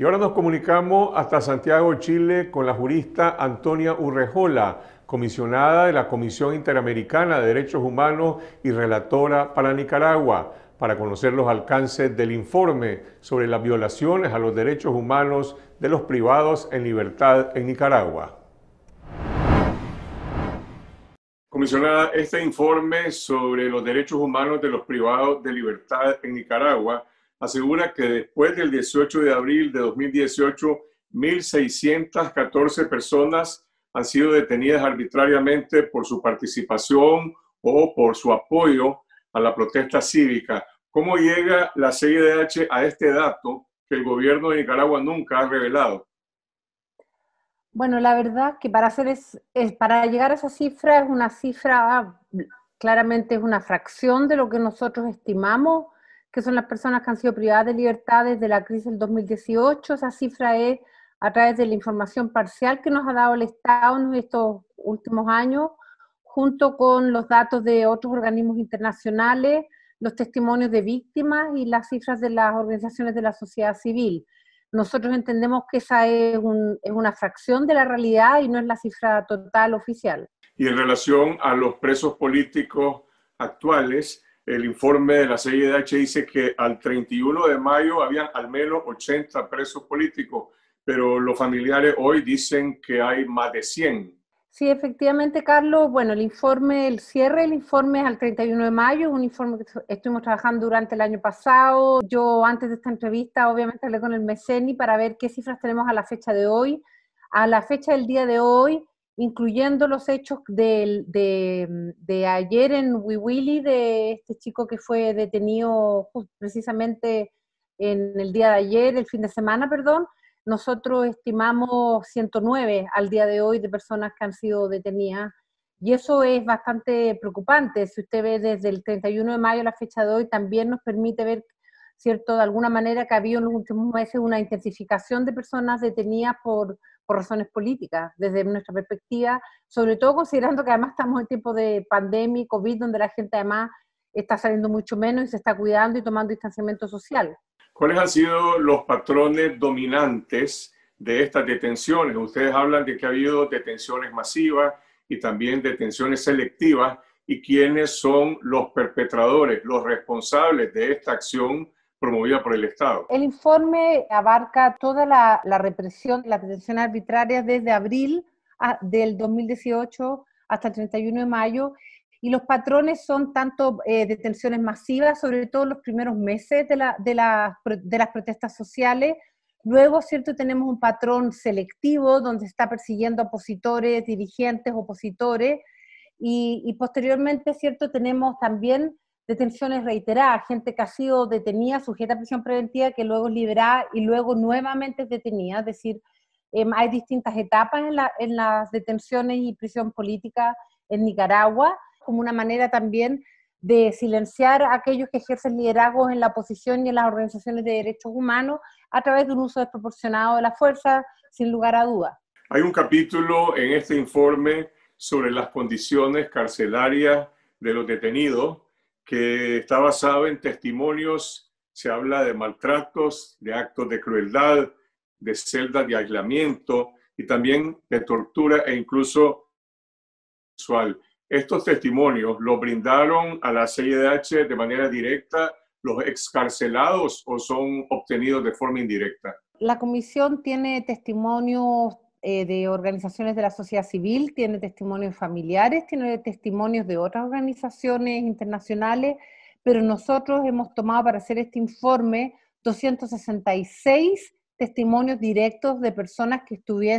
Y ahora nos comunicamos hasta Santiago, Chile, con la jurista Antonia Urrejola, comisionada de la Comisión Interamericana de Derechos Humanos y relatora para Nicaragua, para conocer los alcances del informe sobre las violaciones a los derechos humanos de los privados en libertad en Nicaragua. Comisionada, este informe sobre los derechos humanos de los privados de libertad en Nicaragua asegura que después del 18 de abril de 2018, 1.614 personas han sido detenidas arbitrariamente por su participación o por su apoyo a la protesta cívica. ¿Cómo llega la CIDH a este dato que el gobierno de Nicaragua nunca ha revelado? Bueno, la verdad que para, hacer para llegar a esa cifra es una cifra, ah, claramente es una fracción de lo que nosotros estimamos que son las personas que han sido privadas de libertad desde la crisis del 2018. Esa cifra es a través de la información parcial que nos ha dado el Estado en estos últimos años, junto con los datos de otros organismos internacionales, los testimonios de víctimas y las cifras de las organizaciones de la sociedad civil. Nosotros entendemos que esa es, es una fracción de la realidad y no es la cifra total oficial. Y en relación a los presos políticos actuales, el informe de la CIDH dice que al 31 de mayo habían al menos 80 presos políticos, pero los familiares hoy dicen que hay más de 100. Sí, efectivamente, Carlos. Bueno, el informe, el cierre del informe es al 31 de mayo, un informe que estuvimos trabajando durante el año pasado. Yo antes de esta entrevista, obviamente, hablé con el MECENI para ver qué cifras tenemos a la fecha de hoy. A la fecha del día de hoy, incluyendo los hechos de, mm, de, ayer en Wiwili, de este chico que fue detenido precisamente en el día de ayer, el fin de semana, perdón, nosotros estimamos 109 al día de hoy de personas que han sido detenidas. Y eso es bastante preocupante. Si usted ve desde el 31 de mayo a la fecha de hoy, también nos permite ver, ¿cierto?, de alguna manera que ha habido en los últimos meses una intensificación de personas detenidas por por razones políticas, desde nuestra perspectiva, sobre todo considerando que además estamos en tiempo de pandemia, COVID, donde la gente además está saliendo mucho menos y se está cuidando y tomando distanciamiento social. ¿Cuáles han sido los patrones dominantes de estas detenciones? Ustedes hablan de que ha habido detenciones masivas y también detenciones selectivas y quiénes son los perpetradores, los responsables de esta acción promovida por el Estado. El informe abarca toda la, represión, la detención arbitraria desde abril del 2018 hasta el 31 de mayo y los patrones son tanto eh, detenciones masivas, sobre todo en los primeros meses de, de, las protestas sociales. Luego, ¿cierto? Tenemos un patrón selectivo donde está persiguiendo opositores, dirigentes, opositores. Y, y posteriormente, ¿cierto? Tenemos también detenciones reiteradas, gente que ha sido detenida, sujeta a prisión preventiva, que luego libera liberada y luego nuevamente detenida. Es decir, eh, hay distintas etapas en, las detenciones y prisión política en Nicaragua, como una manera también de silenciar a aquellos que ejercen liderazgos en la oposición y en las organizaciones de derechos humanos a través de un uso desproporcionado de la fuerza, sin lugar a dudas. Hay un capítulo en este informe sobre las condiciones carcelarias de los detenidos que está basado en testimonios, se habla de maltratos, de actos de crueldad, de celdas de aislamiento y también de tortura e incluso sexual. Estos testimonios los brindaron a la CIDH de manera directa los excarcelados o son obtenidos de forma indirecta. La comisión tiene testimonios eh, de organizaciones de la sociedad civil, tiene testimonios familiares, tiene testimonios de otras organizaciones internacionales, pero nosotros hemos tomado para hacer este informe 266 testimonios directos de personas que, que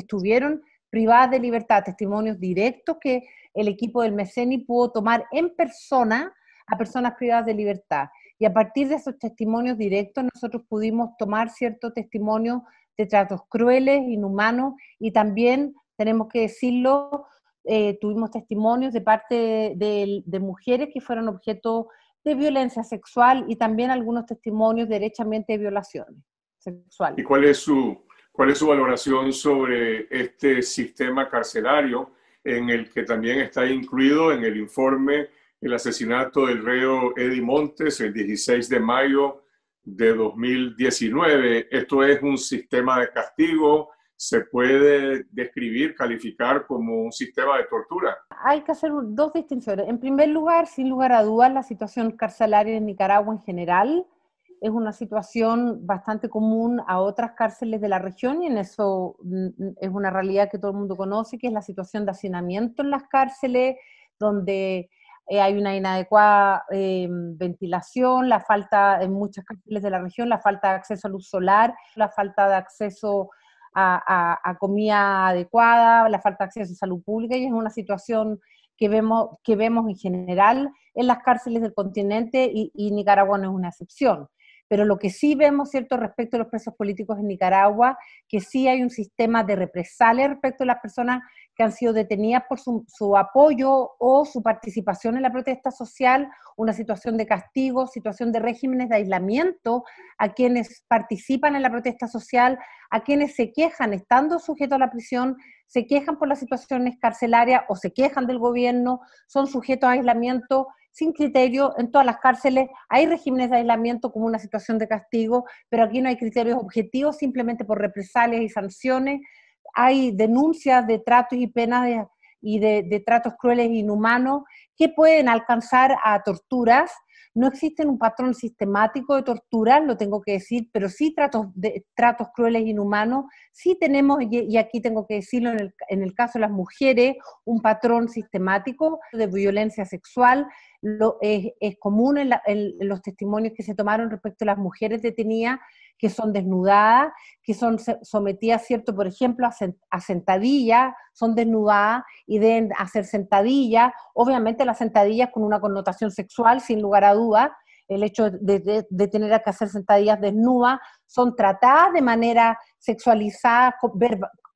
estuvieron privadas de libertad, testimonios directos que el equipo del Meceni pudo tomar en persona a personas privadas de libertad. Y a partir de esos testimonios directos nosotros pudimos tomar cierto testimonio de tratos crueles, inhumanos y también, tenemos que decirlo, eh, tuvimos testimonios de parte de, mujeres que fueron objeto de violencia sexual y también algunos testimonios derechamente de violaciones sexuales. ¿Y cuál es su, cuál es su valoración sobre este sistema carcelario en el que también está incluido en el informe el asesinato del reo Eddie Montes el 16 de mayo de 2019. Esto es un sistema de castigo, se puede describir, calificar como un sistema de tortura. Hay que hacer dos distinciones. En primer lugar, sin lugar a dudas, la situación carcelaria en Nicaragua en general es una situación bastante común a otras cárceles de la región y en eso mm, es una realidad que todo el mundo conoce, que es la situación de hacinamiento en las cárceles, donde eh, hay una inadecuada eh, ventilación, la falta en muchas cárceles de la región, la falta de acceso a luz solar, la falta de acceso a, comida adecuada, la falta de acceso a salud pública y es una situación que vemos, que vemos en general en las cárceles del continente y Nicaragua no es una excepción pero lo que sí vemos, ¿cierto?, respecto a los presos políticos en Nicaragua, que sí hay un sistema de represalia respecto a las personas que han sido detenidas por su, su apoyo o su participación en la protesta social, una situación de castigo, situación de regímenes de aislamiento a quienes participan en la protesta social, a quienes se quejan estando sujetos a la prisión, se quejan por las situaciones carcelarias o se quejan del gobierno, son sujetos a aislamiento sin criterio en todas las cárceles. Hay regímenes de aislamiento como una situación de castigo, pero aquí no hay criterios objetivos, simplemente por represalias y sanciones. Hay denuncias de tratos y penas y de, tratos crueles e inhumanos que pueden alcanzar a torturas. No existe un patrón sistemático de tortura, lo tengo que decir, pero sí tratos, de, tratos crueles, e inhumanos. Sí tenemos, y, aquí tengo que decirlo en el, en el caso de las mujeres, un patrón sistemático de violencia sexual, es, común en, los testimonios que se tomaron respecto a las mujeres detenidas que son desnudadas, que son sometidas, ¿cierto? Por ejemplo, a, sentadillas, son desnudadas y deben hacer sentadillas. Obviamente las sentadillas con una connotación sexual, sin lugar a dudas, el hecho de, tener que hacer sentadillas desnudas, son tratadas de manera sexualizada,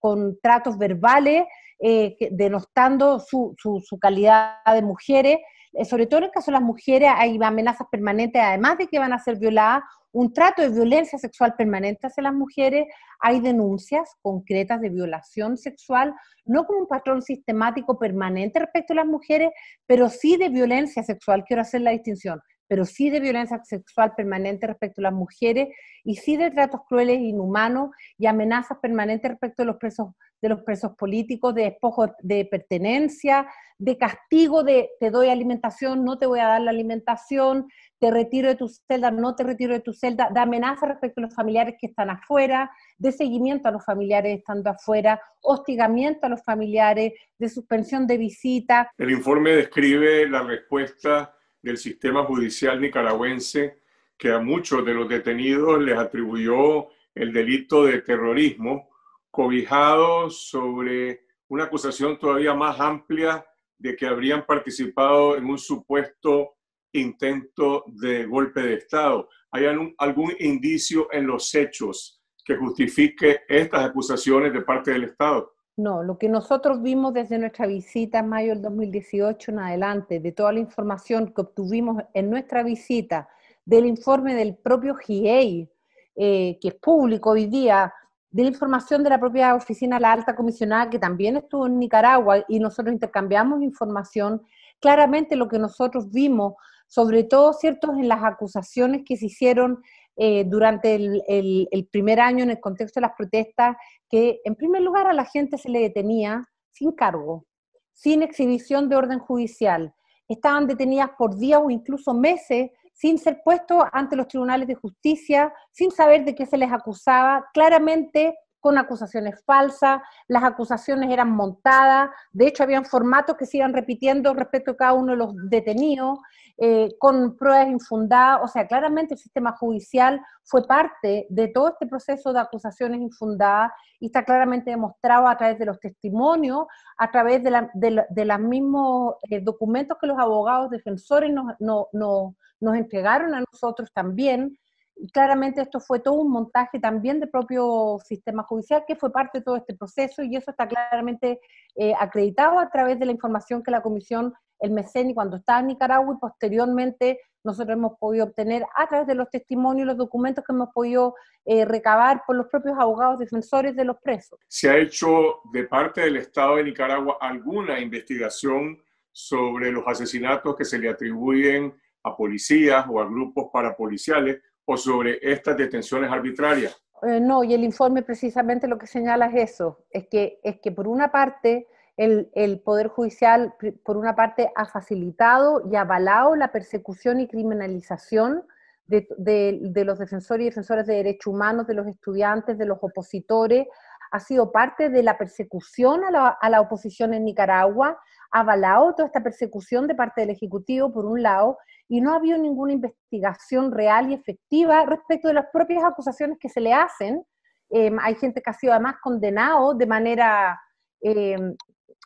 con, tratos verbales, eh, denostando su, su, calidad de mujeres, eh, sobre todo en el caso de las mujeres, hay amenazas permanentes, además de que van a ser violadas, un trato de violencia sexual permanente hacia las mujeres, hay denuncias concretas de violación sexual, no como un patrón sistemático permanente respecto a las mujeres, pero sí de violencia sexual, quiero hacer la distinción, pero sí de violencia sexual permanente respecto a las mujeres y sí de tratos crueles, inhumanos y amenazas permanentes respecto a los presos de los presos políticos, de despojo de pertenencia, de castigo de te doy alimentación, no te voy a dar la alimentación, te retiro de tu celda, no te retiro de tu celda, de amenaza respecto a los familiares que están afuera, de seguimiento a los familiares estando afuera, hostigamiento a los familiares, de suspensión de visita. El informe describe la respuesta del sistema judicial nicaragüense que a muchos de los detenidos les atribuyó el delito de terrorismo cobijados sobre una acusación todavía más amplia de que habrían participado en un supuesto intento de golpe de Estado. ¿Hay algún indicio en los hechos que justifique estas acusaciones de parte del Estado? No, lo que nosotros vimos desde nuestra visita en mayo del 2018 en adelante, de toda la información que obtuvimos en nuestra visita, del informe del propio GIEI, eh, que es público hoy día, de la información de la propia oficina, la alta comisionada, que también estuvo en Nicaragua, y nosotros intercambiamos información. Claramente lo que nosotros vimos, sobre todo ciertos en las acusaciones que se hicieron eh, durante el, el, primer año en el contexto de las protestas, que en primer lugar a la gente se le detenía sin cargo, sin exhibición de orden judicial. Estaban detenidas por días o incluso meses sin ser puestos ante los tribunales de justicia, sin saber de qué se les acusaba, claramente con acusaciones falsas, las acusaciones eran montadas, de hecho habían formatos que se iban repitiendo respecto a cada uno de los detenidos, eh, con pruebas infundadas, o sea, claramente el sistema judicial fue parte de todo este proceso de acusaciones infundadas y está claramente demostrado a través de los testimonios, a través de, la, los mismos eh, documentos que los abogados defensores nos no, no, nos entregaron a nosotros también. Y claramente esto fue todo un montaje también del propio sistema judicial que fue parte de todo este proceso y eso está claramente eh, acreditado a través de la información que la Comisión, el MECENI, cuando estaba en Nicaragua y posteriormente nosotros hemos podido obtener a través de los testimonios, y los documentos que hemos podido eh, recabar por los propios abogados defensores de los presos. ¿Se ha hecho de parte del Estado de Nicaragua alguna investigación sobre los asesinatos que se le atribuyen a policías o a grupos parapoliciales o sobre estas detenciones arbitrarias? Eh, no, y el informe precisamente lo que señala es eso, es que, es que por una parte el, el, Poder Judicial, por una parte, ha facilitado y avalado la persecución y criminalización de, de los defensores y defensoras de derechos humanos, de los estudiantes, de los opositores, ha sido parte de la persecución a la, a la oposición en Nicaragua, avalado toda esta persecución de parte del Ejecutivo, por un lado, y no ha habido ninguna investigación real y efectiva respecto de las propias acusaciones que se le hacen. Eh, hay gente que ha sido además condenado de manera eh,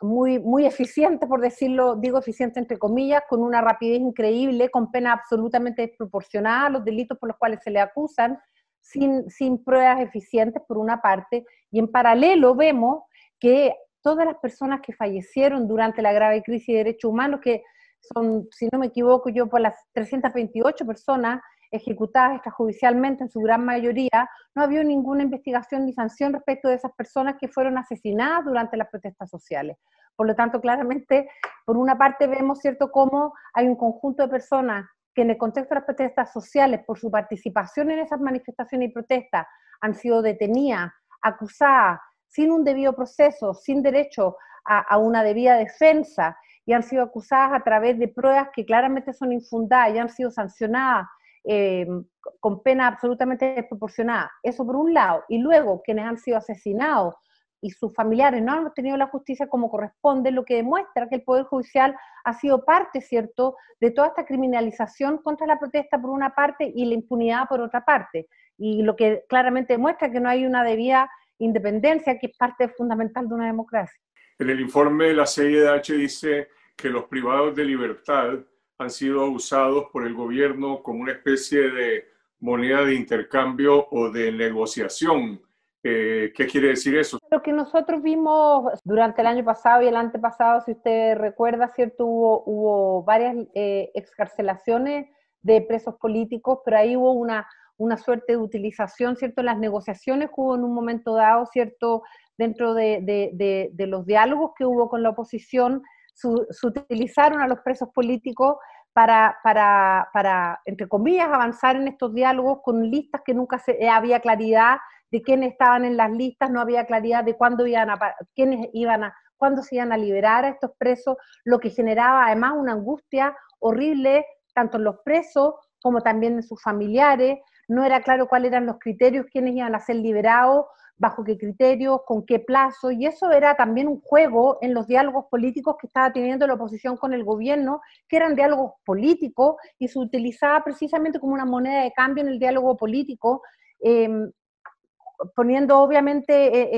muy, muy eficiente, por decirlo, digo eficiente entre comillas, con una rapidez increíble, con pena absolutamente desproporcionada a los delitos por los cuales se le acusan, sin, sin pruebas eficientes por una parte, y en paralelo vemos que todas las personas que fallecieron durante la grave crisis de derechos humanos, que son, si no me equivoco, yo por las 328 personas ejecutadas extrajudicialmente en su gran mayoría, no había ninguna investigación ni sanción respecto de esas personas que fueron asesinadas durante las protestas sociales. Por lo tanto, claramente, por una parte vemos, ¿cierto?, cómo hay un conjunto de personas que en el contexto de las protestas sociales, por su participación en esas manifestaciones y protestas, han sido detenidas, acusadas, sin un debido proceso, sin derecho a, una debida defensa, y han sido acusadas a través de pruebas que claramente son infundadas y han sido sancionadas eh, con pena absolutamente desproporcionada. Eso por un lado. Y luego, quienes han sido asesinados y sus familiares no han obtenido la justicia como corresponde, lo que demuestra que el Poder Judicial ha sido parte, ¿cierto?, de toda esta criminalización contra la protesta por una parte y la impunidad por otra parte. Y lo que claramente demuestra que no hay una debida independencia, que es parte fundamental de una democracia. En el informe de la CIDH dice que los privados de libertad han sido usados por el gobierno como una especie de moneda de intercambio o de negociación. Eh, ¿Qué quiere decir eso? Lo que nosotros vimos durante el año pasado y el antepasado, si usted recuerda, ¿cierto? Hubo, varias eh, excarcelaciones de presos políticos, pero ahí hubo una, una suerte de utilización, ¿cierto? En las negociaciones que hubo en un momento dado, ¿cierto? Dentro de, los diálogos que hubo con la oposición, se utilizaron a los presos políticos para, para, entre comillas, avanzar en estos diálogos con listas que nunca se, eh, había claridad de quiénes estaban en las listas, no había claridad de cuándo iban a, quiénes iban a, cuándo se iban a liberar a estos presos, lo que generaba además una angustia horrible tanto en los presos como también en sus familiares, no era claro cuáles eran los criterios, quiénes iban a ser liberados, bajo qué criterios, con qué plazo, y eso era también un juego en los diálogos políticos que estaba teniendo la oposición con el gobierno, que eran diálogos políticos y se utilizaba precisamente como una moneda de cambio en el diálogo político. Em, poniendo obviamente eh,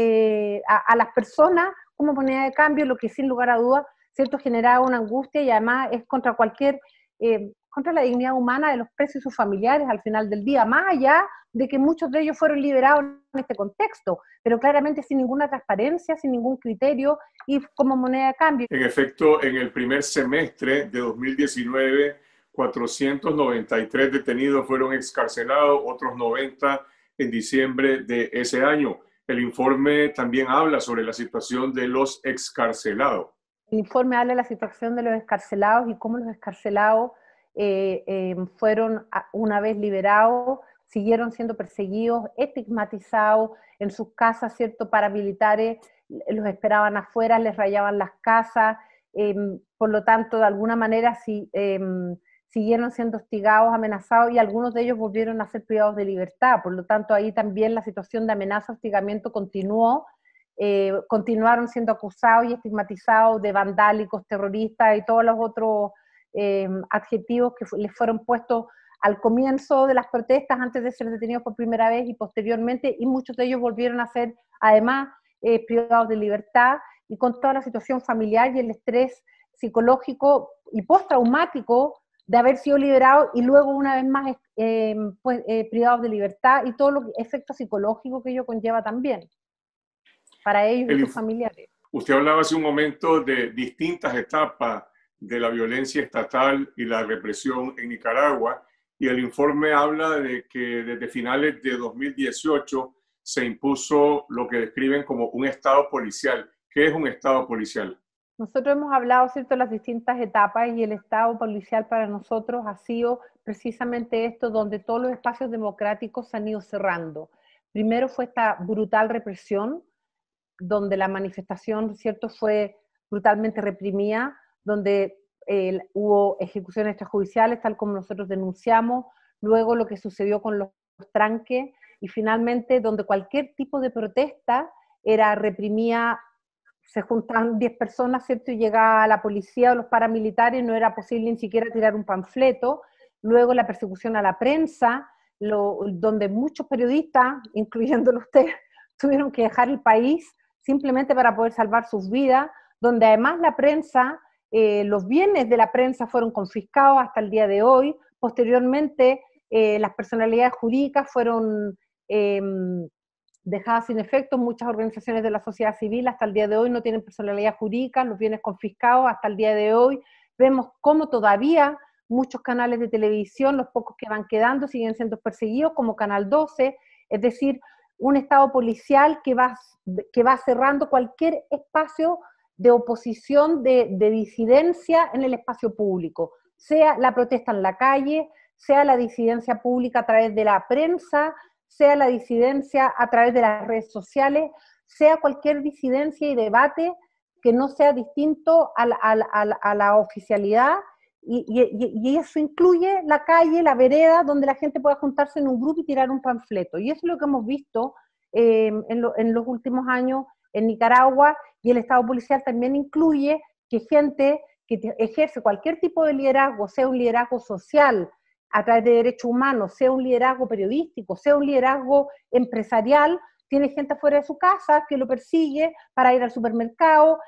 eh, a, las personas como moneda de cambio, lo que sin lugar a dudas, ¿cierto?, generaba una angustia y además es contra cualquier eh, contra la dignidad humana de los presos y sus familiares al final del día, más allá de que muchos de ellos fueron liberados en este contexto, pero claramente sin ninguna transparencia, sin ningún criterio y como moneda de cambio. En efecto, en el primer semestre de 2019, 493 detenidos fueron excarcelados, otros 90 en diciembre de ese año. El informe también habla sobre la situación de los excarcelados. El informe habla de la situación de los excarcelados y cómo los excarcelados eh, eh, fueron una vez liberados, siguieron siendo perseguidos, estigmatizados en sus casas, ¿cierto? Paramilitares los esperaban afuera, les rayaban las casas, em, por lo tanto, de alguna manera, em, siguieron siendo hostigados, amenazados y algunos de ellos volvieron a ser privados de libertad. Por lo tanto, ahí también la situación de amenaza, hostigamiento continuó. Eh, continuaron siendo acusados y estigmatizados de vandálicos, terroristas y todos los otros eh, adjetivos que les fueron puestos al comienzo de las protestas antes de ser detenidos por primera vez y posteriormente, y muchos de ellos volvieron a ser además eh, privados de libertad y con toda la situación familiar y el estrés psicológico y postraumático de haber sido liberados y luego una vez más eh, pues, privados de libertad y todo el efecto psicológico que ello conlleva también para ellos y sus familiares. Usted hablaba hace un momento de distintas etapas de la violencia estatal y la represión en Nicaragua. Y el informe habla de que desde finales de 2018 se impuso lo que describen como un Estado policial. ¿Qué es un Estado policial? Nosotros hemos hablado, ¿cierto?, las distintas etapas y el Estado policial para nosotros ha sido precisamente esto, donde todos los espacios democráticos se han ido cerrando. Primero fue esta brutal represión, donde la manifestación, ¿cierto?, fue brutalmente reprimida, donde eh, hubo ejecuciones extrajudiciales, tal como nosotros denunciamos, luego lo que sucedió con los tranques y finalmente donde cualquier tipo de protesta era reprimida, se juntaban 10 personas, ¿cierto? Y llegaba la policía o los paramilitares, no era posible ni siquiera tirar un panfleto, luego la persecución a la prensa, donde muchos periodistas, incluyéndolo usted, tuvieron que dejar el país simplemente para poder salvar sus vidas, donde además la prensa eh, los bienes de la prensa fueron confiscados hasta el día de hoy. Posteriormente, eh, las personalidades jurídicas fueron em, dejadas sin efecto. Muchas organizaciones de la sociedad civil hasta el día de hoy no tienen personalidad jurídica, los bienes confiscados hasta el día de hoy. Vemos cómo todavía muchos canales de televisión, los pocos que van quedando, siguen siendo perseguidos, como Canal 12, es decir, un Estado policial que que va cerrando cualquier espacio de oposición, de, disidencia en el espacio público, sea la protesta en la calle, sea la disidencia pública a través de la prensa, sea la disidencia a través de las redes sociales, sea cualquier disidencia y debate que no sea distinto a la, oficialidad. Y, eso incluye la calle, la vereda, donde la gente pueda juntarse en un grupo y tirar un panfleto. Y eso es lo que hemos visto eh, en, los últimos años en Nicaragua y el Estado policial también incluye que gente que ejerce cualquier tipo de liderazgo, sea un liderazgo social a través de derechos humanos, sea un liderazgo periodístico, sea un liderazgo empresarial, tiene gente afuera de su casa que lo persigue para ir al supermercado,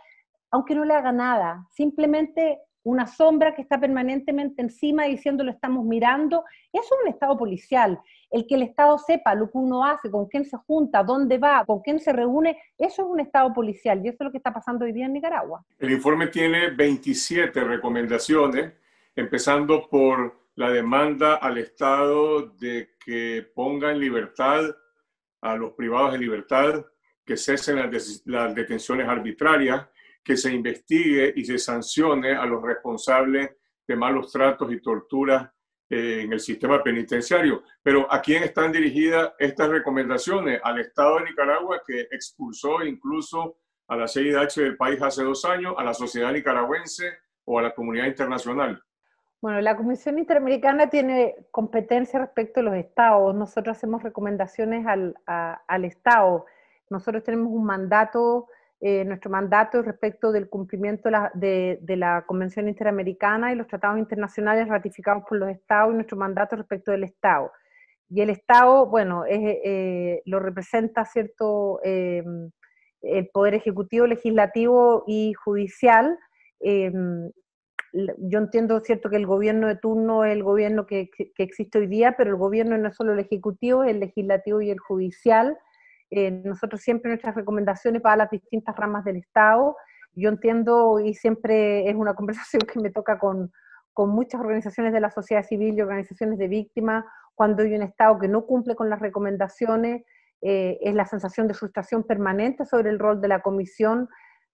aunque no le haga nada, simplemente una sombra que está permanentemente encima diciendo lo estamos mirando. es un Estado policial. El que el Estado sepa lo que uno hace, con quién se junta, dónde va, con quién se reúne, eso es un Estado policial y eso es lo que está pasando hoy día en Nicaragua. El informe tiene 27 recomendaciones, empezando por la demanda al Estado de que ponga en libertad a los privados de libertad, que cesen las detenciones arbitrarias, que se investigue y se sancione a los responsables de malos tratos y torturas eh, en el sistema penitenciario. Pero ¿a quién están dirigidas estas recomendaciones? Al Estado de Nicaragua, que expulsó incluso a la CIDH del país hace dos años, a la sociedad nicaragüense o a la comunidad internacional. Bueno, la Comisión Interamericana tiene competencia respecto a los estados. Nosotros hacemos recomendaciones al, al estado. Nosotros tenemos un mandato eh, nuestro mandato respecto del cumplimiento de, la Convención Interamericana y los tratados internacionales ratificados por los Estados y nuestro mandato respecto del Estado. Y el Estado, bueno, eh, lo representa, ¿cierto?, eh, el Poder Ejecutivo, Legislativo y Judicial. Em, yo entiendo, ¿cierto?, que el gobierno de turno es el gobierno que, existe hoy día, pero el gobierno no es solo el Ejecutivo, es el Legislativo y el Judicial eh, nosotros siempre nuestras recomendaciones para las distintas ramas del Estado. Yo entiendo y siempre es una conversación que me toca con, con muchas organizaciones de la sociedad civil y organizaciones de víctimas, cuando hay un Estado que no cumple con las recomendaciones, eh, es la sensación de frustración permanente sobre el rol de la Comisión,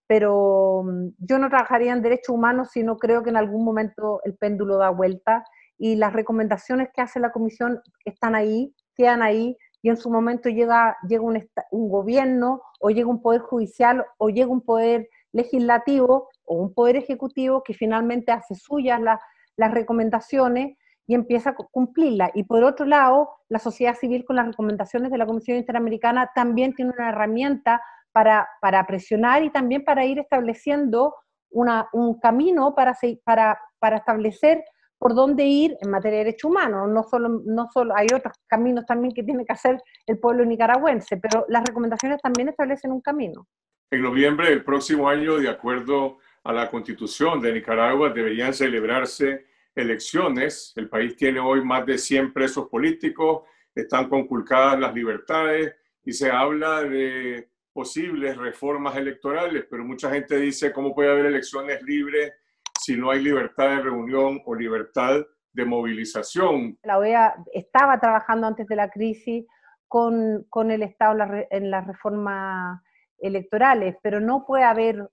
pero mm, yo no trabajaría en derechos humanos si no creo que en algún momento el péndulo da vuelta y las recomendaciones que hace la Comisión están ahí, quedan ahí, y en su momento llega, llega un, gobierno o llega un poder judicial o llega un poder legislativo o un poder ejecutivo que finalmente hace suyas las recomendaciones y empieza a cumplirlas. Y por otro lado, la sociedad civil con las recomendaciones de la Comisión Interamericana también tiene una herramienta para, presionar y también para ir estableciendo un camino para, para, para establecer por dónde ir en materia de derechos humanos. No solo, no solo, hay otros caminos también que tiene que hacer el pueblo nicaragüense, pero las recomendaciones también establecen un camino. En noviembre del próximo año, de acuerdo a la constitución de Nicaragua, deberían celebrarse elecciones. El país tiene hoy más de 100 presos políticos, están conculcadas las libertades y se habla de posibles reformas electorales, pero mucha gente dice cómo puede haber elecciones libres si no hay libertad de reunión o libertad de movilización. La OEA estaba trabajando antes de la crisis con, el Estado en, las reformas electorales, pero no puede haber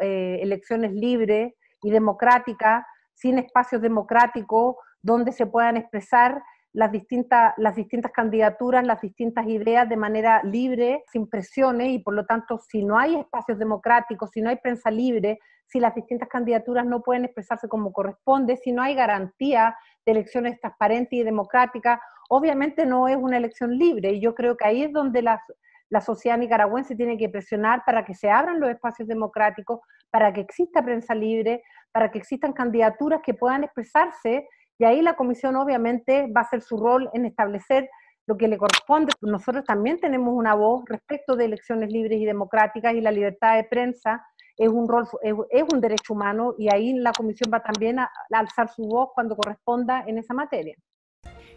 eh, elecciones libres y democráticas sin espacios democráticos donde se puedan expresar las distintas, las distintas candidaturas, las distintas ideas de manera libre, sin presiones, y por lo tanto, si no hay espacios democráticos, si no hay prensa libre, si las distintas candidaturas no pueden expresarse como corresponde, si no hay garantía de elecciones transparentes y democráticas, obviamente no es una elección libre. Y yo creo que ahí es donde la sociedad nicaragüense tiene que presionar para que se abran los espacios democráticos, para que exista prensa libre, para que existan candidaturas que puedan expresarse y ahí la comisión obviamente va a hacer su rol en establecer lo que le corresponde. Nosotros también tenemos una voz respecto de elecciones libres y democráticas y la libertad de prensa es un, rol, es, un derecho humano y ahí la comisión va también a alzar su voz cuando corresponda en esa materia.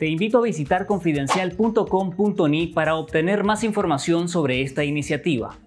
Te invito a visitar confidencial.com.ni para obtener más información sobre esta iniciativa.